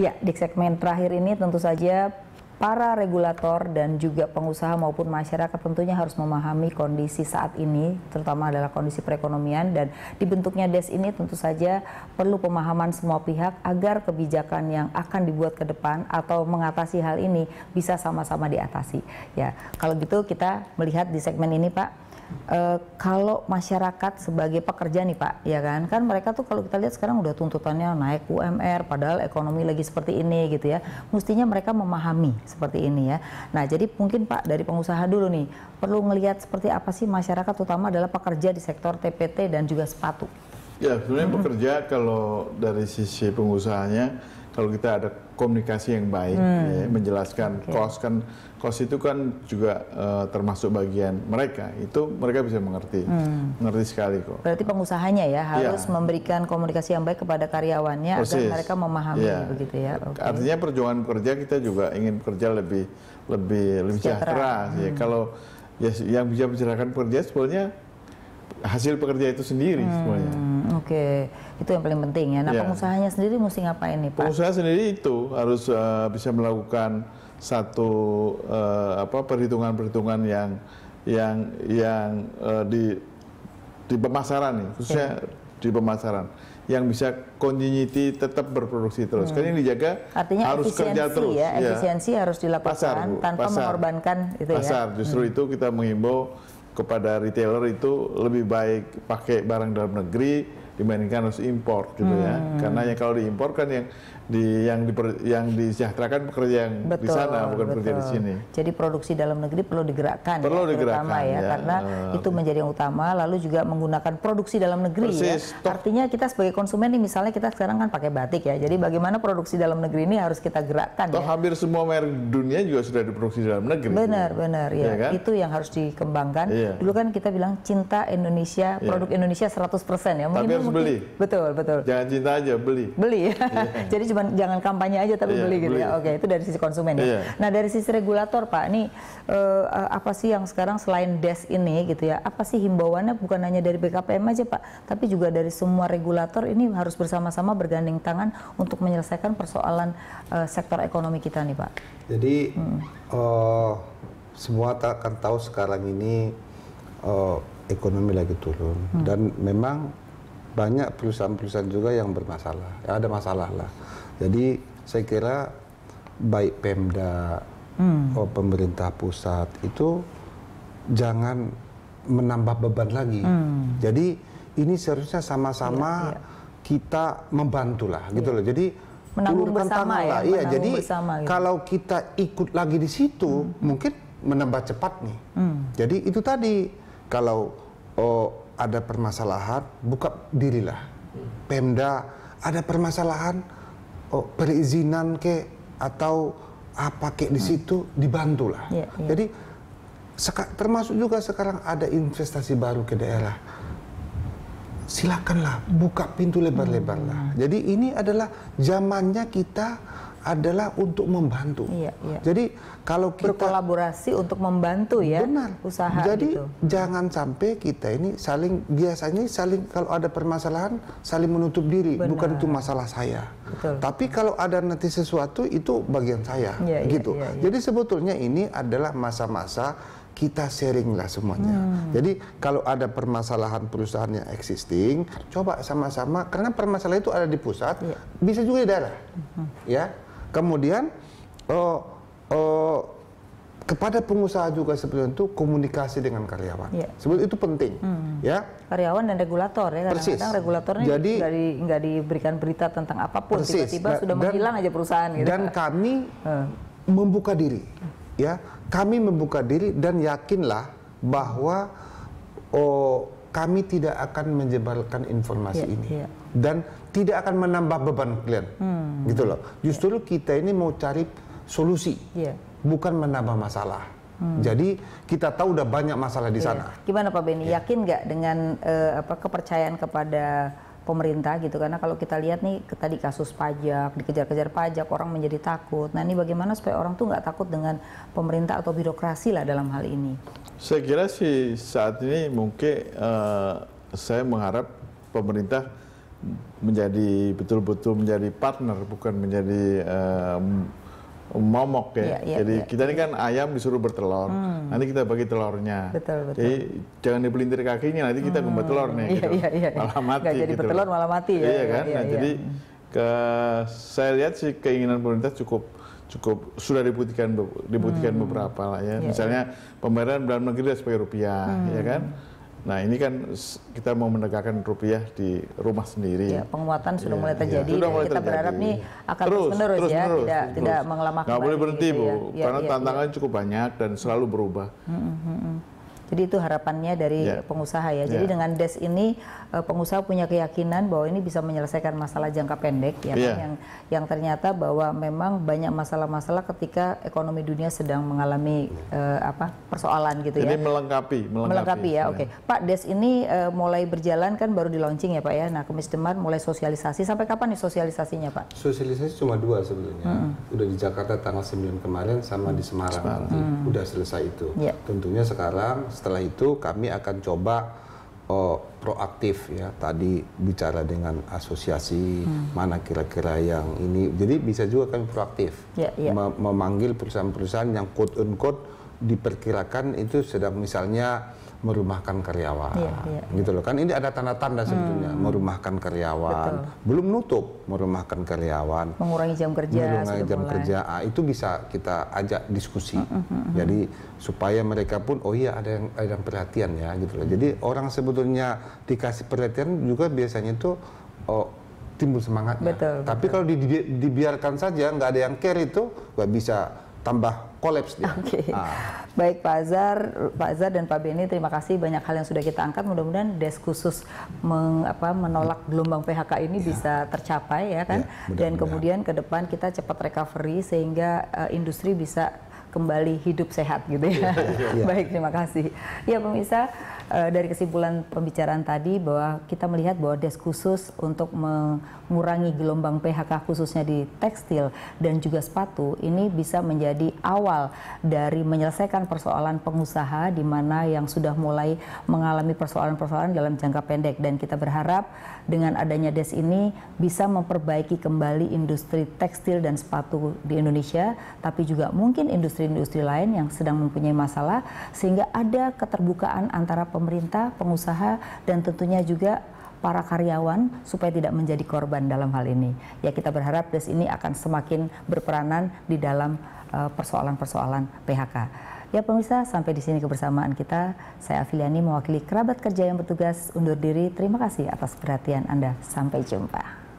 Ya, di segmen terakhir ini tentu saja para regulator dan juga pengusaha maupun masyarakat tentunya harus memahami kondisi saat ini, terutama adalah kondisi perekonomian dan dibentuknya DES ini tentu saja perlu pemahaman semua pihak agar kebijakan yang akan dibuat ke depan atau mengatasi hal ini bisa sama-sama diatasi. Ya, kalau gitu kita melihat di segmen ini, Pak uh, kalau masyarakat sebagai pekerja nih Pak, ya kan? Kan mereka tuh kalau kita lihat sekarang udah tuntutannya naik UMR padahal ekonomi lagi seperti ini gitu ya. Mestinya mereka memahami seperti ini ya. Nah, jadi mungkin Pak dari pengusaha dulu nih perlu ngelihat seperti apa sih masyarakat terutama adalah pekerja di sektor TPT dan juga sepatu. Ya, sebenarnya pekerja kalau dari sisi pengusahanya kalau kita ada komunikasi yang baik, hmm. ya, menjelaskan okay. cost kan kos itu kan juga uh, termasuk bagian mereka, itu mereka bisa mengerti, hmm. mengerti sekali kok. Berarti pengusahanya ya iya. harus ya. memberikan komunikasi yang baik kepada karyawannya Persis. agar mereka memahami ya. begitu ya. Okay. Artinya perjuangan kerja kita juga ingin kerja lebih lebih lebih sejahtera. Ya. Hmm. Ya. Kalau ya yang bisa mencerahkan pekerja sebenarnya hasil pekerja itu sendiri hmm. sebenarnya Oke. Okay. Itu yang paling penting ya. Nah, ya. pengusahanya sendiri mesti ngapain nih, Pak? Pengusaha sendiri itu harus uh, bisa melakukan satu uh, apa perhitungan-perhitungan yang yang yang uh, di di pemasaran nih, khususnya okay. Iya. di pemasaran yang bisa continuity tetap berproduksi terus. Hmm. Kan yang dijaga Artinya harus kerja ya, terus. Ya, ya. efisiensi harus dilakukan pasar, Bu, tanpa pasar. mengorbankan itu pasar. ya. Pasar, justru hmm. itu kita mengimbau kepada retailer itu lebih baik pakai barang dalam negeri dibandingkan harus impor gitu ya. hmm. ya karena yang kalau diimpor kan yang di yang di yang disejahterakan pekerja yang betul, di sana bukan betul. pekerja di sini jadi produksi dalam negeri perlu digerakkan ya, perlu ya, digerakkan ya, ya karena uh, itu menjadi yang utama lalu juga menggunakan produksi dalam negeri ya. persis, ya artinya kita sebagai konsumen nih misalnya kita sekarang kan pakai batik ya jadi bagaimana produksi dalam negeri ini harus kita gerakkan toh ya. hampir semua merek dunia juga sudah diproduksi dalam negeri benar gitu. benar ya, ya kan? itu yang harus dikembangkan ya. dulu kan kita bilang cinta Indonesia iya. produk ya. Indonesia 100% ya mungkin mungkin beli. betul betul jangan cinta aja beli beli yeah. jadi cuma jangan kampanye aja tapi yeah, beli gitu beli. ya oke itu dari sisi konsumen ya iya. nah dari sisi regulator pak ini uh, apa sih yang sekarang selain des ini gitu ya apa sih himbauannya bukan hanya dari BKPM aja pak tapi juga dari semua regulator ini harus bersama-sama bergandeng tangan untuk menyelesaikan persoalan uh, sektor ekonomi kita nih pak jadi hmm. uh, semua tak akan tahu sekarang ini uh, ekonomi lagi turun hmm. dan memang banyak perusahaan-perusahaan juga yang bermasalah, ya, ada masalah lah. Jadi saya kira baik Pemda, hmm. pemerintah pusat itu jangan menambah beban lagi. Hmm. Jadi ini seharusnya sama-sama ya, ya. kita membantulah ya. gitu loh. Jadi menanggung bersama ya. Lah. Iya, jadi bersama, gitu. kalau kita ikut lagi di situ hmm. mungkin menambah cepat nih. Hmm. Jadi itu tadi kalau oh ada permasalahan, buka dirilah. Pemda ada permasalahan, oh, perizinan ke atau apa ke di situ dibantulah. Yeah, yeah. Jadi termasuk juga sekarang ada investasi baru ke daerah. Silakanlah buka pintu lebar-lebarlah. Hmm. Jadi ini adalah zamannya kita adalah untuk membantu. Iya, iya. Jadi kalau kita berkolaborasi untuk membantu ya benar. usaha Jadi gitu. jangan sampai kita ini saling biasanya saling kalau ada permasalahan saling menutup diri, benar. bukan itu masalah saya. Betul. Tapi kalau ada nanti sesuatu itu bagian saya iya, iya gitu. Iya, iya, iya. Jadi sebetulnya ini adalah masa-masa kita sharing lah semuanya. Hmm. Jadi kalau ada permasalahan perusahaan yang existing, coba sama-sama karena permasalahan itu ada di pusat, yeah. bisa juga di daerah, hmm. ya. Kemudian uh, uh, kepada pengusaha juga sebetulnya itu komunikasi dengan karyawan. Yeah. Sebetulnya itu penting, hmm. ya. Karyawan dan regulator ya. karena kadang regulatornya Jadi, nggak, di, diberikan berita tentang apapun, tiba-tiba nah, sudah dan, menghilang aja perusahaan. Gitu. Dan kami hmm. membuka diri, ya. Kami membuka diri dan yakinlah bahwa oh, kami tidak akan menjebalkan informasi yeah, ini yeah. dan tidak akan menambah beban kalian hmm. gitu loh justru yeah. kita ini mau cari solusi yeah. bukan menambah masalah hmm. jadi kita tahu udah banyak masalah di yeah. sana gimana Pak Beni iya. yeah. yakin nggak dengan uh, apa kepercayaan kepada pemerintah gitu karena kalau kita lihat nih tadi kasus pajak dikejar-kejar pajak orang menjadi takut nah ini bagaimana supaya orang tuh nggak takut dengan pemerintah atau birokrasi lah dalam hal ini saya kira sih saat ini mungkin uh, saya mengharap pemerintah menjadi betul-betul menjadi partner bukan menjadi uh, momok ya. Yeah, yeah, Jadi yeah, kita ini kan ayam disuruh bertelur. Hmm. Nanti kita bagi telurnya. Betul, betul. Jadi jangan dipelintir kakinya nanti kita hmm. telur nih. Hmm. Gitu. yeah, yeah. Iya. Malah mati Gak jadi gitu. bertelur malah mati ya. Iya kan? Iya, nah, iya. jadi ke saya lihat sih keinginan pemerintah cukup cukup sudah dibuktikan dibuktikan hmm. beberapa lah ya. Yeah. Misalnya pemeran pembayaran dalam negeri sebagai rupiah, hmm. ya kan? Nah ini kan kita mau menegakkan rupiah di rumah sendiri. Ya, penguatan sudah ya, mulai iya. terjadi. Ya, sudah mulai kita terjadi. berharap nih akan terus, terus menerus terus, ya, terus, tidak tidak mengelamakan. Nggak boleh berhenti gitu, ya. bu, ya. karena ya, tantangannya ya. cukup banyak dan selalu berubah. Hmm, hmm, hmm. Jadi itu harapannya dari yeah. pengusaha ya. Jadi ya. dengan DES ini e, pengusaha punya keyakinan bahwa ini bisa menyelesaikan masalah jangka pendek ya yeah. kan? yang yang ternyata bahwa memang banyak masalah-masalah ketika ekonomi dunia sedang mengalami uh, apa persoalan gitu ya. Jadi ya. Ini melengkapi, melengkapi melengkapi ya. Oke. Okay. Pak DES ini uh, mulai berjalan kan baru di launching ya Pak ya. Nah, Kemis teman mulai sosialisasi sampai kapan nih sosialisasinya Pak? Sosialisasi cuma dua sebetulnya. -hmm. Udah di Jakarta tanggal 9 kemarin sama di Semarang. Semarang. -hmm. Udah selesai itu. Yeah. Tentunya sekarang setelah itu kami akan coba uh, proaktif ya tadi bicara dengan asosiasi hmm. mana kira-kira yang ini jadi bisa juga kami proaktif yeah, yeah. Mem memanggil perusahaan-perusahaan yang quote unquote diperkirakan itu sedang misalnya merumahkan karyawan. Iya, iya, Gitu loh. Kan ini ada tanda-tanda sebetulnya hmm. merumahkan karyawan, Betul. belum nutup merumahkan karyawan, mengurangi jam kerja, mengurangi jam mulai. kerja. Ah, itu bisa kita ajak diskusi. Hmm hmm, hmm, hmm, Jadi supaya mereka pun oh iya ada yang ada yang perhatian ya gitu loh. Jadi hmm. orang sebetulnya dikasih perhatian juga biasanya itu oh, timbul semangatnya. Betul, Tapi betul. kalau dibiarkan saja nggak ada yang care itu nggak bisa tambah kolaps dia. Oke. Okay. Ah. Baik Pak Azhar, Pak Azhar dan Pak Beni terima kasih banyak hal yang sudah kita angkat. Mudah-mudahan des khusus meng, apa, menolak gelombang PHK ini ya. bisa tercapai ya kan. Ya, mudah dan kemudian ke depan kita cepat recovery sehingga uh, industri bisa kembali hidup sehat gitu ya. ya, ya. Baik, terima kasih. Ya pemirsa Eh, dari kesimpulan pembicaraan tadi bahwa kita melihat bahwa desk khusus untuk mengurangi gelombang PHK khususnya di tekstil dan juga sepatu ini bisa menjadi awal dari menyelesaikan persoalan pengusaha di mana yang sudah mulai mengalami persoalan-persoalan dalam jangka pendek dan kita berharap dengan adanya des ini bisa memperbaiki kembali industri tekstil dan sepatu di Indonesia tapi juga mungkin industri-industri lain yang sedang mempunyai masalah sehingga ada keterbukaan antara pemerintah pemerintah, pengusaha, dan tentunya juga para karyawan supaya tidak menjadi korban dalam hal ini. Ya kita berharap des ini akan semakin berperanan di dalam eh, persoalan-persoalan PHK. Ya pemirsa, sampai di sini kebersamaan kita. Saya Afiliani mewakili kerabat kerja yang bertugas undur diri. Terima kasih atas perhatian Anda. Sampai jumpa.